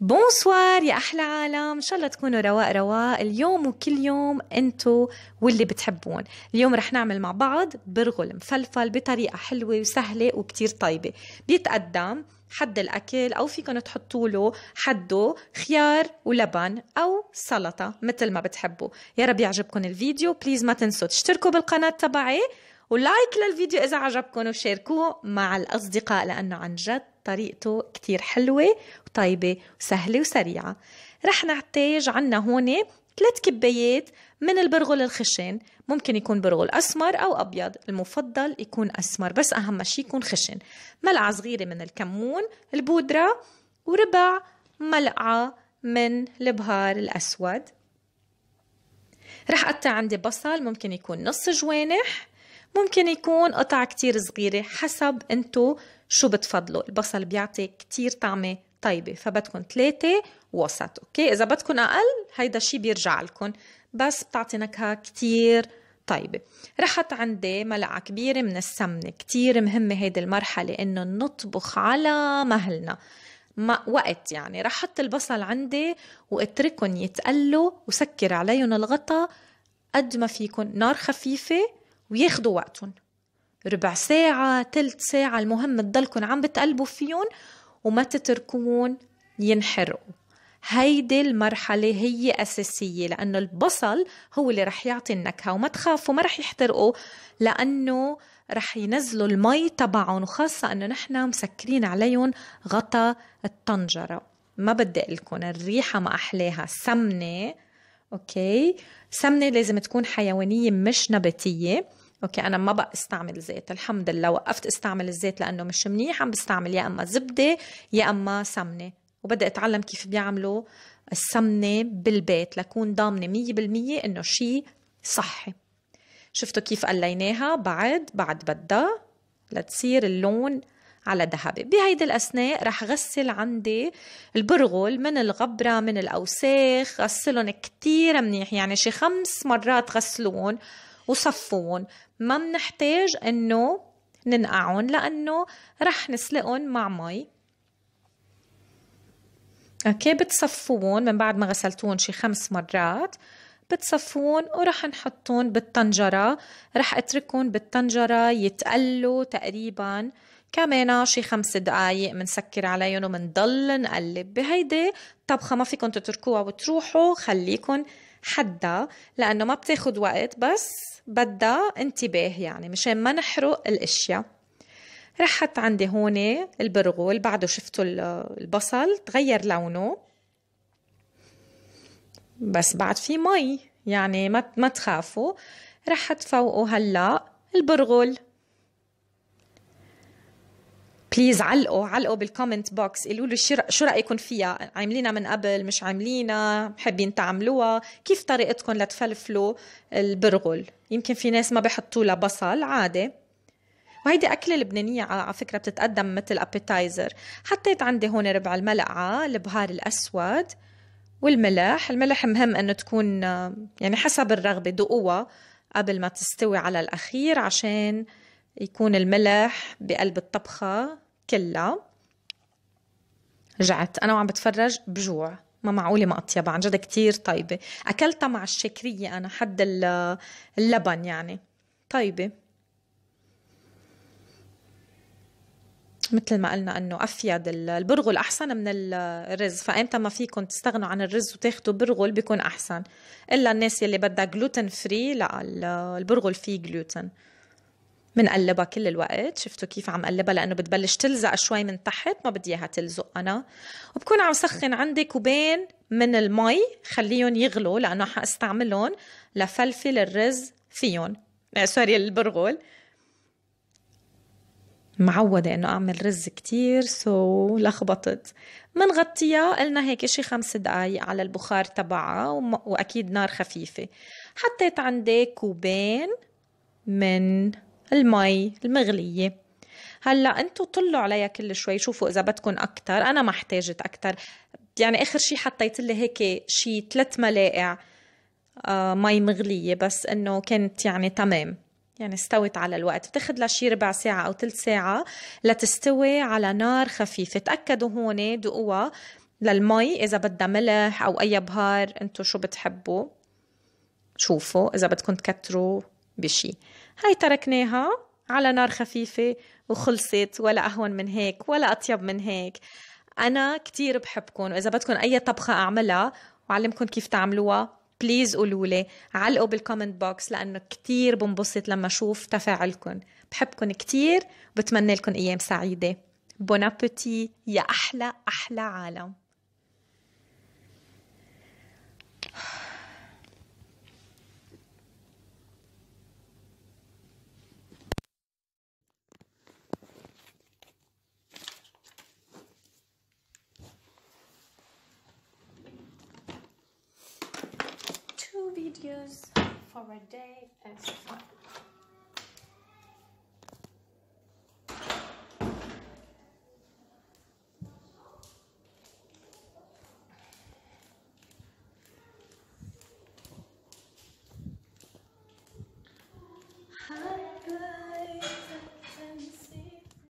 بونسوار يا احلى عالم ان شاء الله تكونوا رواق رواق اليوم وكل يوم انتو واللي بتحبون اليوم رح نعمل مع بعض برغل مفلفل بطريقه حلوه وسهله وكتير طيبه بيتقدم حد الاكل او فيكم تحطوا له حده خيار ولبن او سلطه مثل ما بتحبوا يا رب يعجبكم الفيديو بليز ما تنسوا تشتركوا بالقناه تبعي ولايك للفيديو اذا عجبكم وشاركوه مع الاصدقاء لانه عن جد طريقته كتير حلوة وطيبة وسهلة وسريعة رح نحتاج عنا هون ثلاث كبايات من البرغل الخشن ممكن يكون برغل أسمر أو أبيض المفضل يكون أسمر بس أهم شي يكون خشن ملعقة صغيرة من الكمون البودرة وربع ملعقة من البهار الأسود رح أقطع عندي بصل ممكن يكون نص جوانح ممكن يكون قطع كتير صغيرة حسب انتو شو بتفضلوا البصل بيعطي كتير طعمة طيبة فبدكم ثلاثة وسط اوكي اذا بدكم اقل هيدا شي بيرجع لكم بس بتعطي نكهة كتير طيبة رحت عندي ملعقة كبيرة من السمنة كتير مهمة هيدي المرحلة انه نطبخ على مهلنا ما وقت يعني رح حط البصل عندي واتركهم يتقلوا وسكر عليهم الغطا قد ما فيكم نار خفيفة وياخدوا وقتهم ربع ساعة تلت ساعة المهم تضلكن عم بتقلبوا فيهم وما تتركون ينحرقوا هيدي المرحلة هي أساسية لأنه البصل هو اللي رح يعطي النكهة وما تخافوا ما رح يحترقوا لأنه رح ينزلوا المي تبعهم وخاصة أنه نحن مسكرين عليهم غطا الطنجرة ما بدي لكم الريحة ما أحلاها سمنة أوكي سمنة لازم تكون حيوانية مش نباتية اوكي انا ما بقى استعمل زيت الحمد لله وقفت استعمل الزيت لانه مش منيح عم بستعمل يا اما زبده يا اما سمنه وبدي اتعلم كيف بيعملوا السمنه بالبيت لكون ضامنه مية بالمية انه شيء صحي شفتوا كيف قليناها بعد بعد بدها لتصير اللون على ذهبي بهيدي الأثناء رح غسل عندي البرغل من الغبرة من الأوساخ غسلهم كتير منيح يعني شي خمس مرات غسلون وصفون ما بنحتاج انه ننقعهم لانه رح نسلقهم مع مي اوكي بتصفون من بعد ما غسلتون شي خمس مرات بتصفون ورح نحطون بالطنجرة رح اتركهم بالطنجرة يتقلوا تقريبا كمان شي خمس دقايق منسكر عليهم ومنضل نقلب بهيدي الطبخة ما فيكم تتركوها وتروحوا خليكن حدا لأنه ما بتاخد وقت بس بدها انتباه يعني مشان ما نحرق الاشياء رحت عندي هون البرغل بعده شفتوا البصل تغير لونه بس بعد في مي يعني ما ما تخافوا رحت فوقه هلا البرغل بليز علقوا علقوا بالكومنت بوكس قولوا لي شو رايكم فيها عاملينها من قبل مش عاملينها حابين تعملوها كيف طريقتكم لتفلفلوا البرغل يمكن في ناس ما بحطوا لها بصل عادي وهيدي أكلة لبنانية على فكرة بتتقدم مثل أبيتايزر حطيت عندي هون ربع الملعقة البهار الأسود والملح الملح مهم أنه تكون يعني حسب الرغبة دقوها قبل ما تستوي على الأخير عشان يكون الملح بقلب الطبخة كلها رجعت انا وعم بتفرج بجوع ما معقولة ما أطيبها عن جد كتير طيبة أكلتها مع الشكرية أنا حد اللبن يعني طيبة مثل ما قلنا انه افيد البرغل احسن من الرز فأنت ما فيكم تستغنوا عن الرز وتاخذوا برغل بيكون احسن الا الناس يلي بدها جلوتين فري لا البرغل فيه جلوتين بنقلبها كل الوقت شفتوا كيف عم قلبها لانه بتبلش تلزق شوي من تحت ما بدي اياها تلزق انا وبكون عم سخن عندي كوبين من المي خليهم يغلوا لانه حاستعملهم لفلفل الرز فيهم آه، سوري البرغل معودة إنه أعمل رز كتير سو لخبطت منغطيها قلنا هيك شي خمس دقايق على البخار تبعها وأكيد نار خفيفة حطيت عندي كوبين من المي المغلية هلا انتم طلوا عليها كل شوي شوفوا اذا بدكم اكثر انا ما احتاجت اكثر يعني اخر شيء حطيت لي هيك شيء ثلاث ملاقع آه مي مغليه بس انه كانت يعني تمام يعني استوت على الوقت بتاخذ لها شي ربع ساعة أو ثلث ساعة لتستوي على نار خفيفة تأكدوا هون دقوها للمي إذا بدها ملح أو أي بهار أنتو شو بتحبوا شوفوا إذا بدكم تكتروا بشي هاي تركناها على نار خفيفة وخلصت ولا أهون من هيك ولا أطيب من هيك أنا كتير بحبكم وإذا بدكم أي طبخة أعملها وأعلمكم كيف تعملوها بليز قولوا لي علقوا بالكومنت بوكس لأنه كتير بنبسط لما أشوف تفاعلكم بحبكم كتير وبتمنى لكم أيام سعيدة بون أبتي يا أحلى أحلى عالم videos for a day and so on.